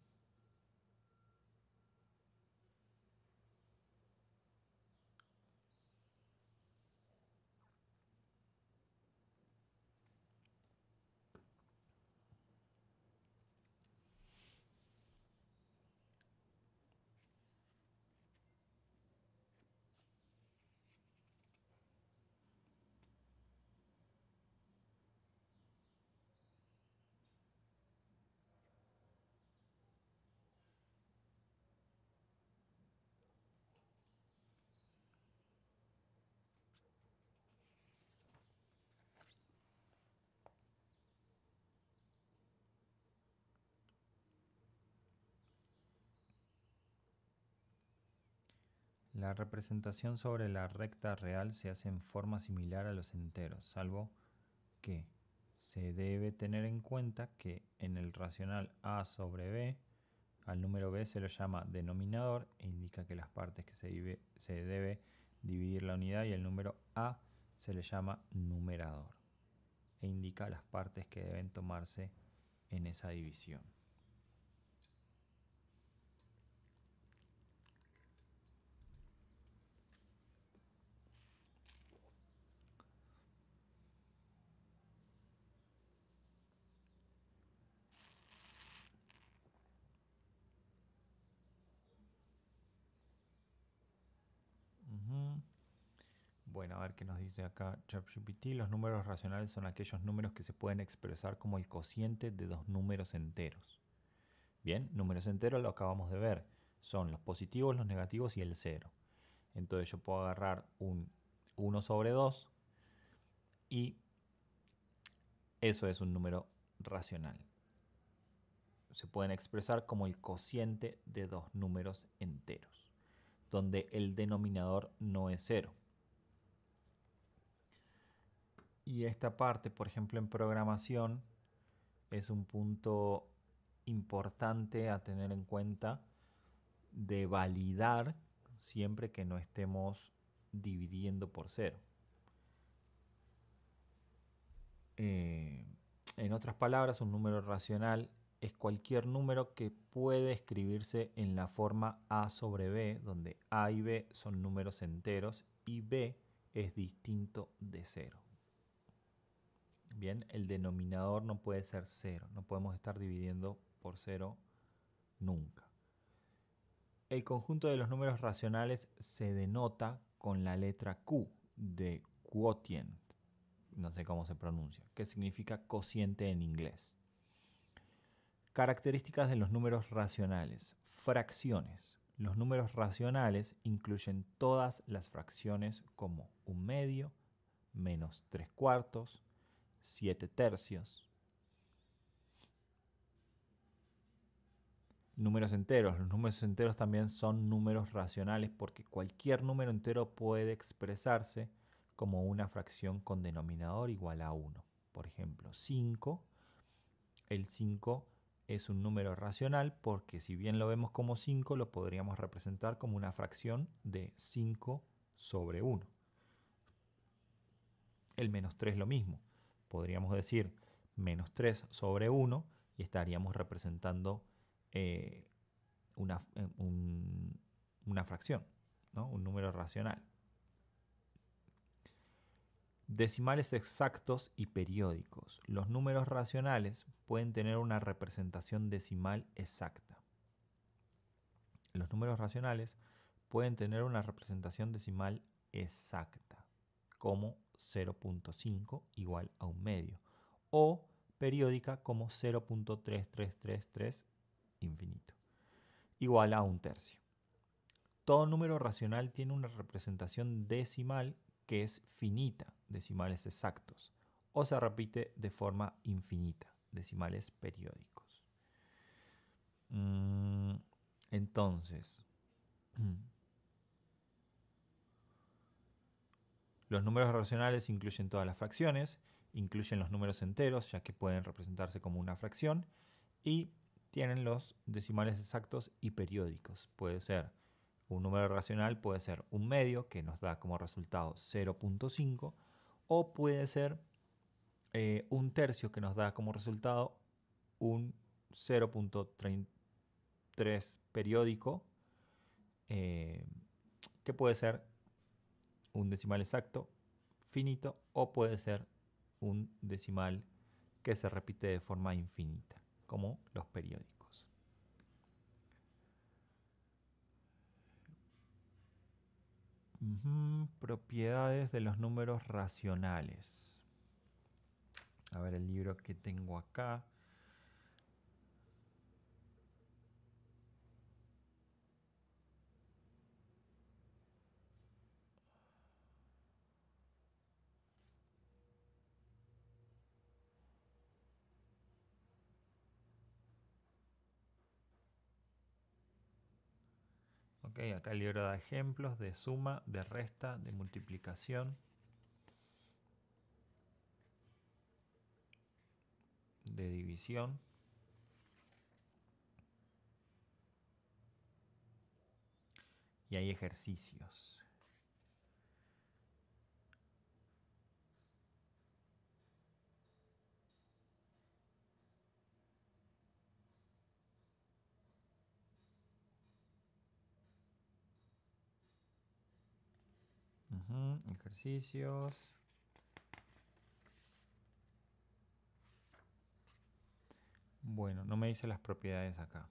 La representación sobre la recta real se hace en forma similar a los enteros, salvo que se debe tener en cuenta que en el racional a sobre b, al número b se le llama denominador e indica que las partes que se, se debe dividir la unidad y el número a se le llama numerador e indica las partes que deben tomarse en esa división. a ver qué nos dice acá ChatGPT. Los números racionales son aquellos números que se pueden expresar como el cociente de dos números enteros. Bien, números enteros lo acabamos de ver. Son los positivos, los negativos y el cero. Entonces yo puedo agarrar un 1 sobre 2 y eso es un número racional. Se pueden expresar como el cociente de dos números enteros, donde el denominador no es cero. Y esta parte, por ejemplo, en programación, es un punto importante a tener en cuenta de validar siempre que no estemos dividiendo por cero. Eh, en otras palabras, un número racional es cualquier número que puede escribirse en la forma A sobre B, donde A y B son números enteros y B es distinto de cero. Bien, el denominador no puede ser cero. no podemos estar dividiendo por cero nunca. El conjunto de los números racionales se denota con la letra Q de quotient, no sé cómo se pronuncia, que significa cociente en inglés. Características de los números racionales. Fracciones. Los números racionales incluyen todas las fracciones como un medio, menos tres cuartos, 7 tercios. Números enteros. Los números enteros también son números racionales porque cualquier número entero puede expresarse como una fracción con denominador igual a 1. Por ejemplo, 5. El 5 es un número racional porque si bien lo vemos como 5, lo podríamos representar como una fracción de 5 sobre 1. El menos 3 lo mismo podríamos decir menos 3 sobre 1 y estaríamos representando eh, eh, una, fracción, ¿no? un número racional. Decimales exactos y periódicos. Los números racionales pueden tener una representación decimal exacta. Los números racionales pueden tener una representación decimal exacta, como 0.5 igual a un medio. O periódica como 0.3333 infinito. Igual a un tercio. Todo número racional tiene una representación decimal que es finita, decimales exactos, o se repite de forma infinita, decimales periódicos. Mm, entonces, [CLEARS THROAT] Los números racionales incluyen todas las fracciones, incluyen los números enteros, ya que pueden representarse como una fracción, y tienen los decimales exactos y periódicos. Puede ser un número racional, puede ser un medio, que nos da como resultado 0.5, o puede ser eh, un tercio, que nos da como resultado un 0.33 periódico, eh, que puede ser un decimal exacto, finito, o puede ser un decimal que se repite de forma infinita, como los periódicos. Propiedades de los números racionales. A ver el libro que tengo acá. acá el libro da ejemplos de suma, de resta, de multiplicación. de división y hay ejercicios Ejercicios. Bueno, no me dice las propiedades acá.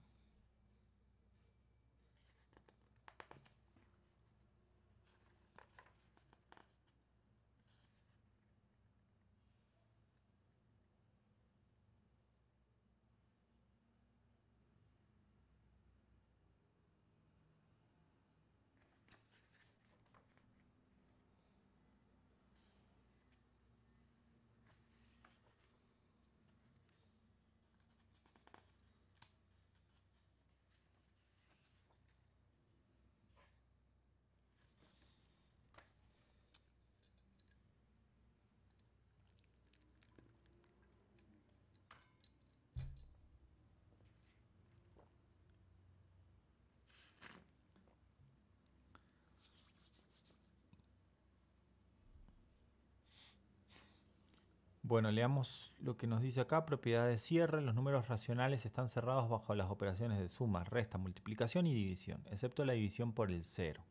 Bueno, leamos lo que nos dice acá. Propiedad de cierre. Los números racionales están cerrados bajo las operaciones de suma, resta, multiplicación y división, excepto la división por el cero.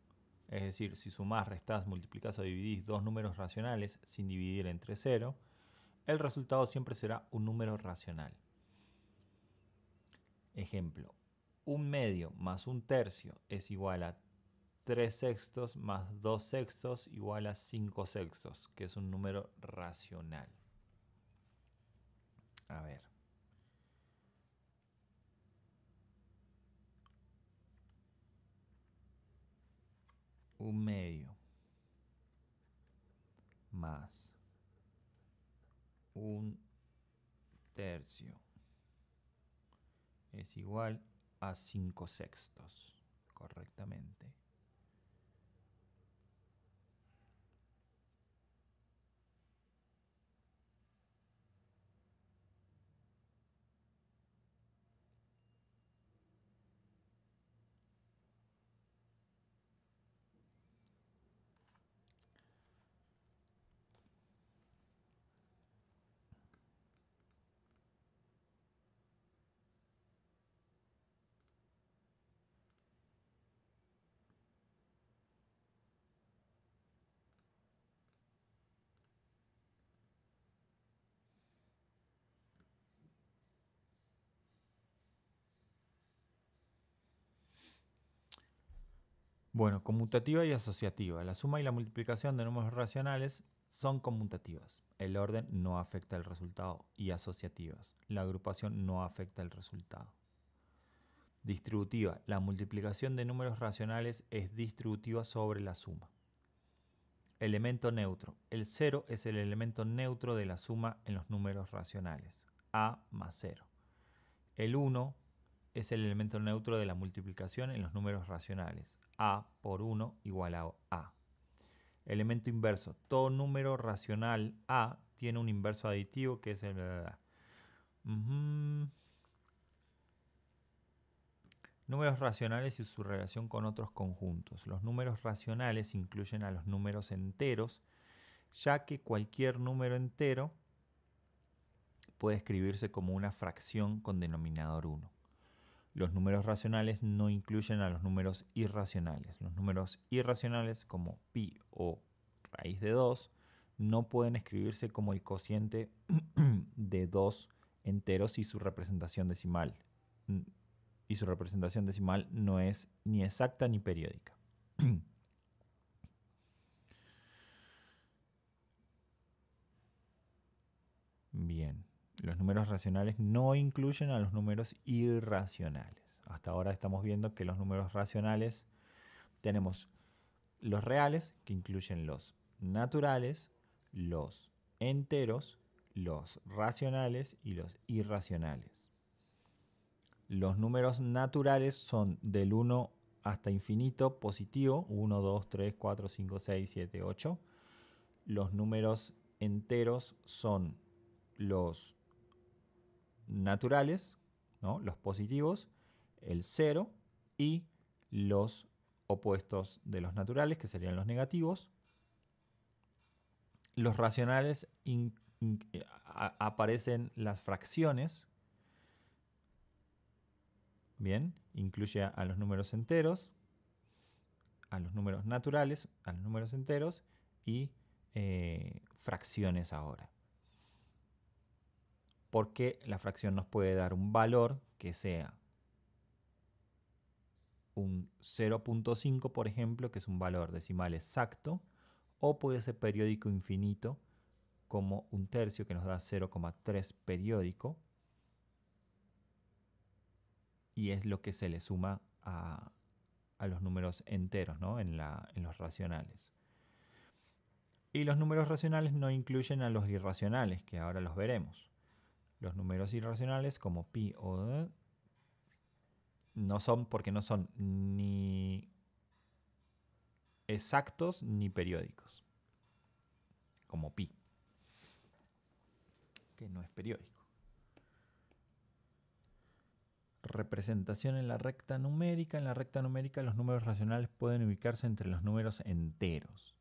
Es decir, si sumás, restás, multiplicás o dividís dos números racionales sin dividir entre cero, el resultado siempre será un número racional. Ejemplo, un medio más un tercio es igual a tres sextos más dos sextos igual a cinco sextos, que es un número racional. A ver. Un medio más un tercio es igual a cinco sextos, correctamente. Bueno, conmutativa y asociativa. La suma y la multiplicación de números racionales son conmutativas. El orden no afecta el resultado y asociativas. La agrupación no afecta el resultado. Distributiva. La multiplicación de números racionales es distributiva sobre la suma. Elemento neutro. El 0 es el elemento neutro de la suma en los números racionales. A más 0. El 1 es el elemento neutro de la multiplicación en los números racionales. A por 1 igual a A. Elemento inverso. Todo número racional A tiene un inverso aditivo que es el... Uh Números racionales y su relación con otros conjuntos. Los números racionales incluyen a los números enteros, ya que cualquier número entero puede escribirse como una fracción con denominador 1. Los números racionales no incluyen a los números irracionales. Los números irracionales como pi o raíz de 2 no pueden escribirse como el cociente [CLEARS THROAT] de 2 enteros y su representación decimal. Mm, y su representación decimal no es ni exacta ni periódica. [CLEARS THROAT] Los números racionales no incluyen a los números irracionales. Hasta ahora estamos viendo que los números racionales tenemos los reales, que incluyen los naturales, los enteros, los racionales y los irracionales. Los números naturales son del 1 hasta infinito positivo, 1, 2, 3, 4, 5, 6, 7, 8. Los números enteros son los naturales, ¿no? los positivos, el cero, y los opuestos de los naturales, que serían los negativos. Los racionales aparecen las fracciones. Bien, incluye a, los números enteros, a los números naturales, a los números enteros y eh, fracciones ahora porque la fracción nos puede dar un valor que sea un 0.5, por ejemplo, que es un valor decimal exacto, o puede ser periódico infinito, como un tercio que nos da 0,3 periódico, y es lo que se le suma a, los números enteros ¿no? en los racionales. Y los números racionales no incluyen a los irracionales, que ahora los veremos. Los números irracionales como pi o d no son porque no son ni exactos ni periódicos. Como pi, que no es periódico. Representación en la recta numérica. En la recta numérica los números racionales pueden ubicarse entre los números enteros.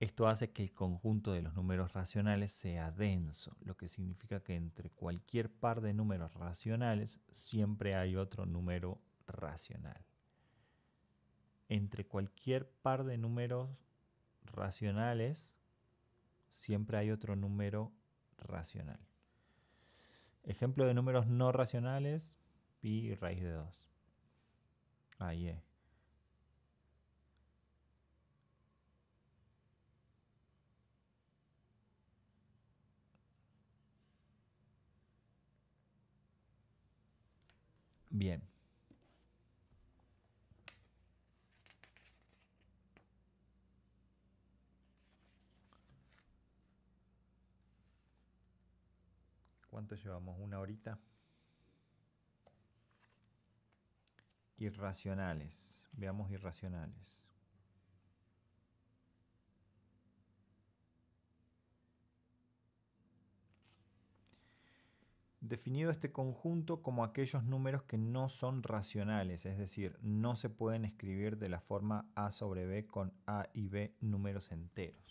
Esto hace que el conjunto de los números racionales sea denso, lo que significa que entre cualquier par de números racionales siempre hay otro número racional. Entre cualquier par de números racionales siempre hay otro número racional. Ejemplo de números no racionales, pi raíz de 2. Ahí es. Bien. ¿Cuánto llevamos? ¿Una horita? Irracionales. Veamos irracionales. definido este conjunto como aquellos números que no son racionales, es decir, no se pueden escribir de la forma A sobre B con A y B números enteros.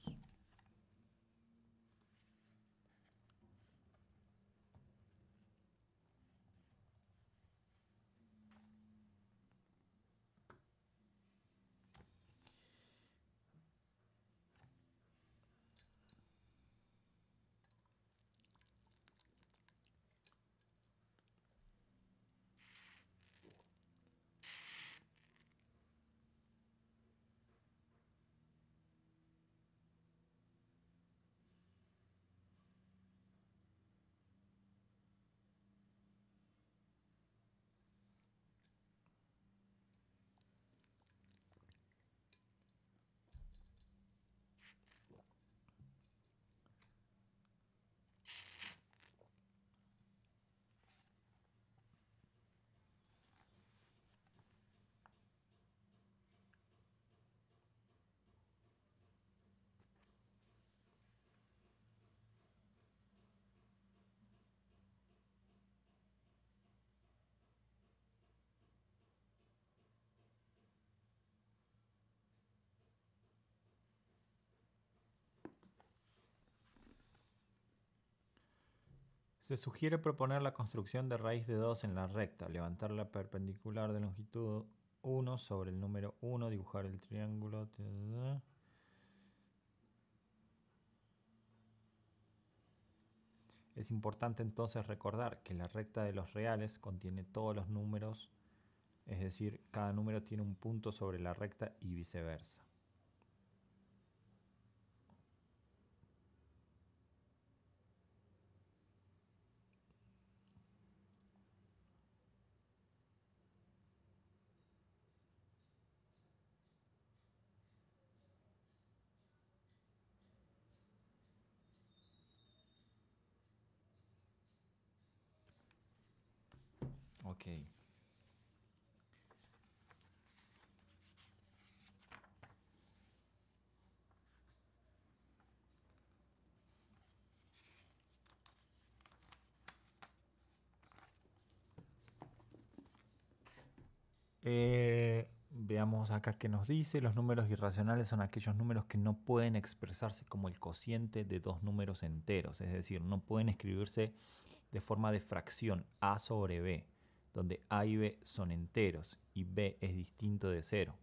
Se sugiere proponer la construcción de raíz de 2 en la recta, levantar la perpendicular de longitud 1 sobre el número 1, dibujar el triángulo. Es importante entonces recordar que la recta de los reales contiene todos los números, es decir, cada número tiene un punto sobre la recta y viceversa. acá que nos dice. Los números irracionales son aquellos números que no pueden expresarse como el cociente de dos números enteros, es decir, no pueden escribirse de forma de fracción a sobre b, donde a y b son enteros y b es distinto de cero.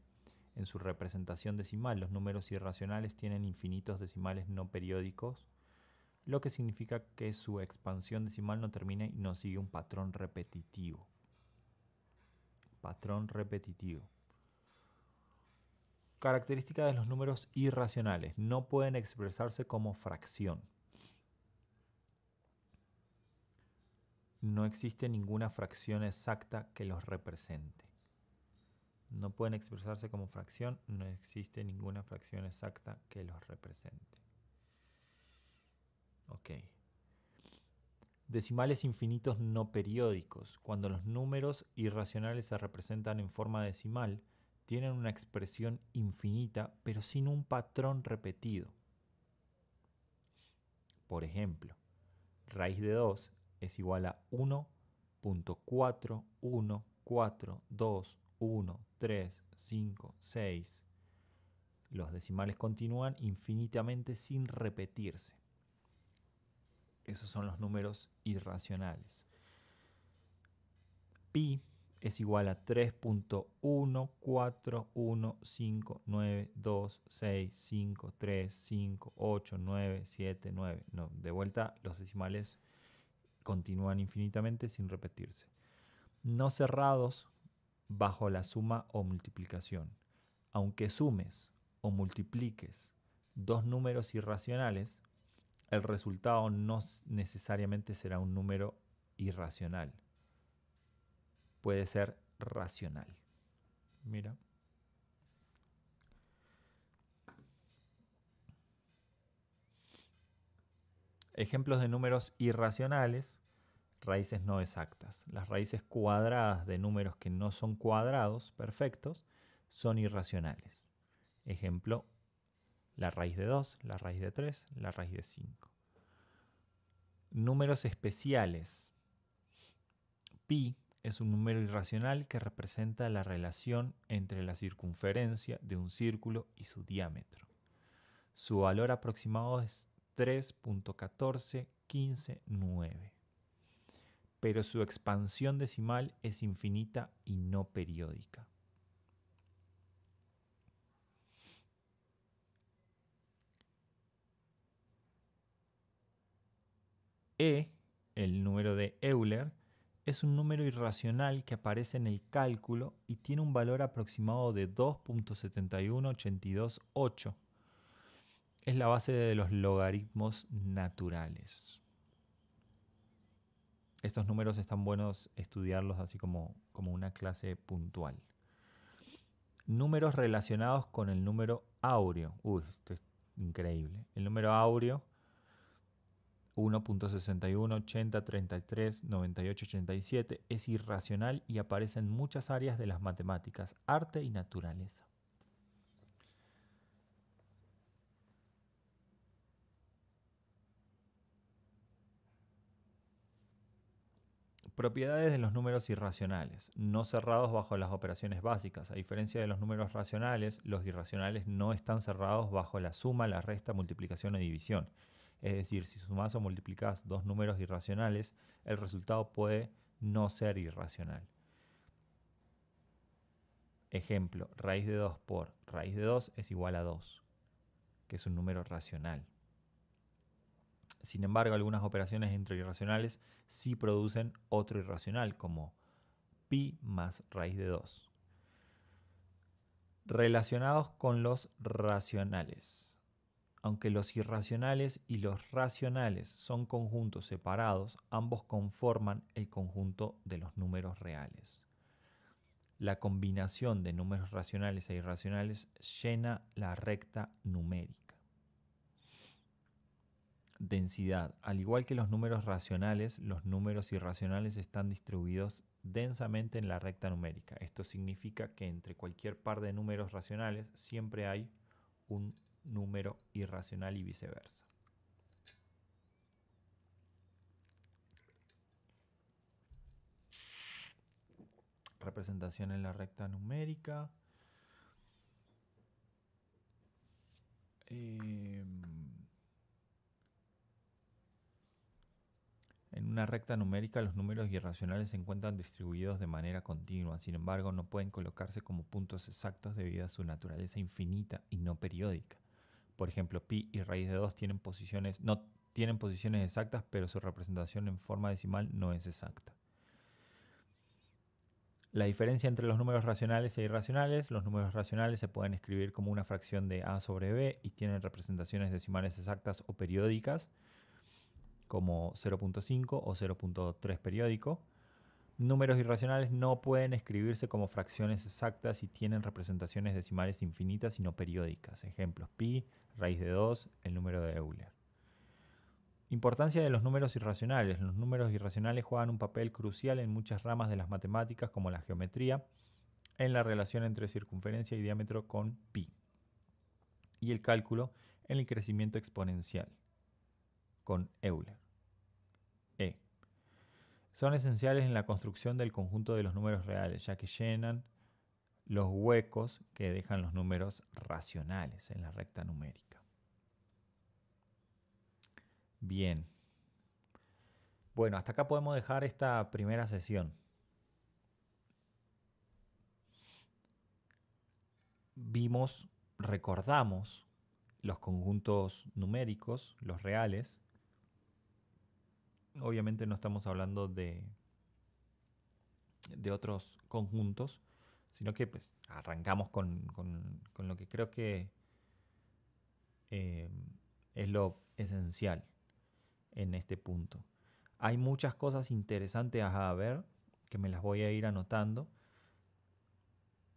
En su representación decimal, los números irracionales tienen infinitos decimales no periódicos, lo que significa que su expansión decimal no termina y no sigue un patrón repetitivo. Patrón repetitivo. Característica de los números irracionales. No pueden expresarse como fracción. No existe ninguna fracción exacta que los represente. No pueden expresarse como fracción, no existe ninguna fracción exacta que los represente. Ok. Decimales infinitos no periódicos. Cuando los números irracionales se representan en forma decimal, tienen una expresión infinita pero sin un patrón repetido. Por ejemplo, raíz de 2 es igual a 1.41421356. Los decimales continúan infinitamente sin repetirse. Esos son los números irracionales. Pi es igual a 3.14159265358979. No, de vuelta los decimales continúan infinitamente sin repetirse. No cerrados bajo la suma o multiplicación. Aunque sumes o multipliques dos números irracionales, el resultado no necesariamente será un número irracional puede ser racional. Mira. Ejemplos de números irracionales, raíces no exactas. Las raíces cuadradas de números que no son cuadrados perfectos son irracionales. Ejemplo, la raíz de 2, la raíz de 3, la raíz de 5. Números especiales. Pi es un número irracional que representa la relación entre la circunferencia de un círculo y su diámetro. Su valor aproximado es 3.14159. Pero su expansión decimal es infinita y no periódica. E, el número de Euler, es un número irracional que aparece en el cálculo y tiene un valor aproximado de 2.71828. Es la base de los logaritmos naturales. Estos números están buenos estudiarlos así como, como una clase puntual. Números relacionados con el número áureo. Uy, esto es increíble. El número áureo 1.61, 80, 33, 98, 87 es irracional y aparece en muchas áreas de las matemáticas, arte y naturaleza. Propiedades de los números irracionales, no cerrados bajo las operaciones básicas. A diferencia de los números racionales, los irracionales no están cerrados bajo la suma, la resta, multiplicación o división. Es decir, si sumas o multiplicas dos números irracionales, el resultado puede no ser irracional. Ejemplo, raíz de 2 por raíz de 2 es igual a 2, que es un número racional. Sin embargo, algunas operaciones entre irracionales sí producen otro irracional, como pi más raíz de 2. Relacionados con los racionales. Aunque los irracionales y los racionales son conjuntos separados, ambos conforman el conjunto de los números reales. La combinación de números racionales e irracionales llena la recta numérica. Densidad. Al igual que los números racionales, los números irracionales están distribuidos densamente en la recta numérica. Esto significa que entre cualquier par de números racionales siempre hay un número irracional y viceversa. Representación en la recta numérica. Em, en una recta numérica los números irracionales se encuentran distribuidos de manera continua, sin embargo no pueden colocarse como puntos exactos debido a su naturaleza infinita y no periódica por ejemplo, pi y raíz de 2 tienen posiciones, no tienen posiciones exactas, pero su representación en forma decimal no es exacta. La diferencia entre los números racionales e irracionales, los números racionales se pueden escribir como una fracción de a sobre b y tienen representaciones decimales exactas o periódicas, como 0.5 o 0.3 periódico. Números irracionales no pueden escribirse como fracciones exactas y tienen representaciones decimales infinitas y no periódicas. Ejemplos pi, raíz de 2, el número de Euler. Importancia de los números irracionales. Los números irracionales juegan un papel crucial en muchas ramas de las matemáticas como la geometría, en la relación entre circunferencia y diámetro con pi, y el cálculo en el crecimiento exponencial con Euler. Son esenciales en la construcción del conjunto de los números reales, ya que llenan los huecos que dejan los números racionales en la recta numérica. Bien. Bueno, hasta acá podemos dejar esta primera sesión. Vimos, recordamos los conjuntos numéricos, los reales, Obviamente no estamos hablando de, de otros conjuntos, sino que pues arrancamos con, lo que creo que eh, es lo esencial en este punto. Hay muchas cosas interesantes a ver que me las voy a ir anotando,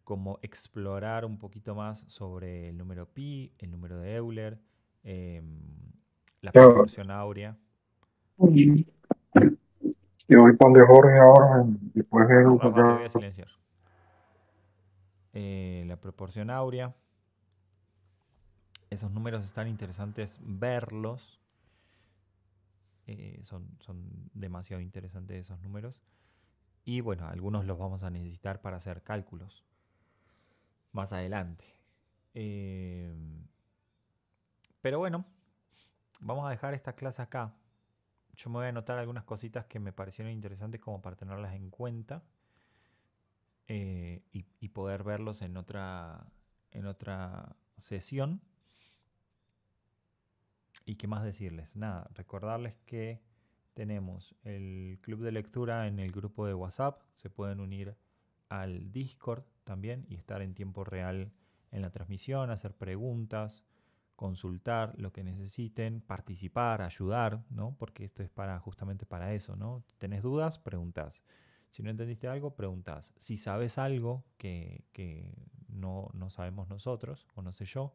como explorar un poquito más sobre el número pi, el número de Euler, em, la proporción áurea te voy con de Jorge ahora, después de un eh, la proporción áurea. Esos números están interesantes verlos. Eh, son, demasiado interesantes esos números. Y bueno, algunos los vamos a necesitar para hacer cálculos más adelante. Eh, pero bueno, vamos a dejar esta clase acá yo me voy a anotar algunas cositas que me parecieron interesantes como para tenerlas en cuenta eh, y, poder verlos en otra, en otra sesión. ¿Y qué más decirles? Nada, recordarles que tenemos el club de lectura en el grupo de WhatsApp, se pueden unir al Discord también y estar en tiempo real en la transmisión, hacer preguntas, consultar lo que necesiten, participar, ayudar, ¿no? Porque esto es para justamente para eso, ¿no? Tenés dudas, preguntas Si no entendiste algo, preguntas Si sabes algo que, no, no, sabemos nosotros, o no sé yo,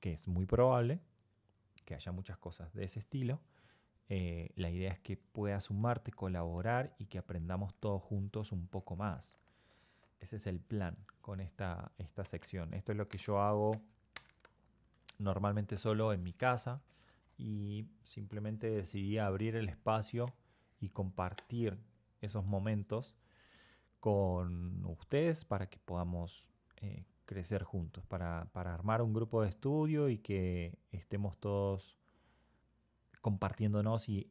que es muy probable que haya muchas cosas de ese estilo, eh, la idea es que puedas sumarte, colaborar y que aprendamos todos juntos un poco más. Ese es el plan con esta, esta sección. Esto es lo que yo hago normalmente solo en mi casa y simplemente decidí abrir el espacio y compartir esos momentos con ustedes para que podamos eh, crecer juntos, para, armar un grupo de estudio y que estemos todos compartiéndonos y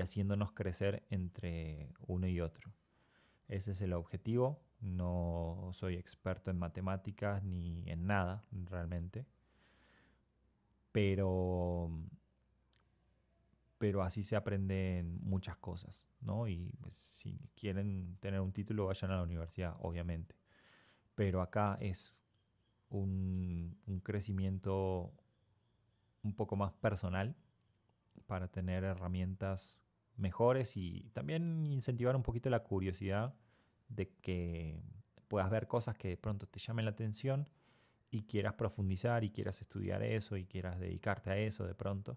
haciéndonos crecer entre uno y otro. Ese es el objetivo. No soy experto en matemáticas ni en nada realmente pero, pero así se aprenden muchas cosas, ¿no? Y pues, si quieren tener un título, vayan a la universidad, obviamente. Pero acá es un, un crecimiento un poco más personal para tener herramientas mejores y también incentivar un poquito la curiosidad de que puedas ver cosas que de pronto te llamen la atención y quieras profundizar y quieras estudiar eso y quieras dedicarte a eso de pronto.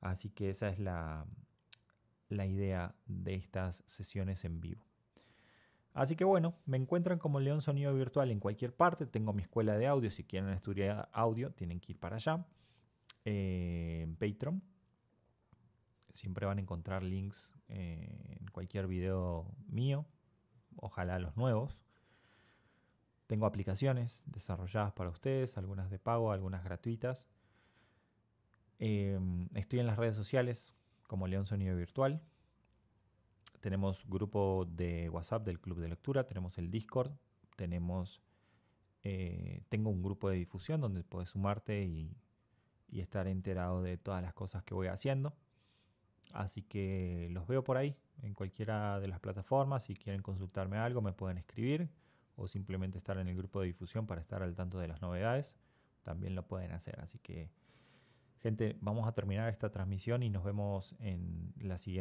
Así que esa es la, idea de estas sesiones en vivo. Así que bueno, me encuentran como León Sonido Virtual en cualquier parte. Tengo mi escuela de audio. Si quieren estudiar audio, tienen que ir para allá. Eh, en Patreon. Siempre van a encontrar links eh, en cualquier video mío. Ojalá los nuevos. Tengo aplicaciones desarrolladas para ustedes, algunas de pago, algunas gratuitas. Em, estoy en las redes sociales como León Sonido Virtual. Tenemos grupo de WhatsApp del Club de Lectura, tenemos el Discord, tenemos, eh, tengo un grupo de difusión donde puedes sumarte y estar enterado de todas las cosas que voy haciendo. Así que los veo por ahí, en cualquiera de las plataformas. Si quieren consultarme algo, me pueden escribir o simplemente estar en el grupo de difusión para estar al tanto de las novedades, también lo pueden hacer. Así que, gente, vamos a terminar esta transmisión y nos vemos en la siguiente.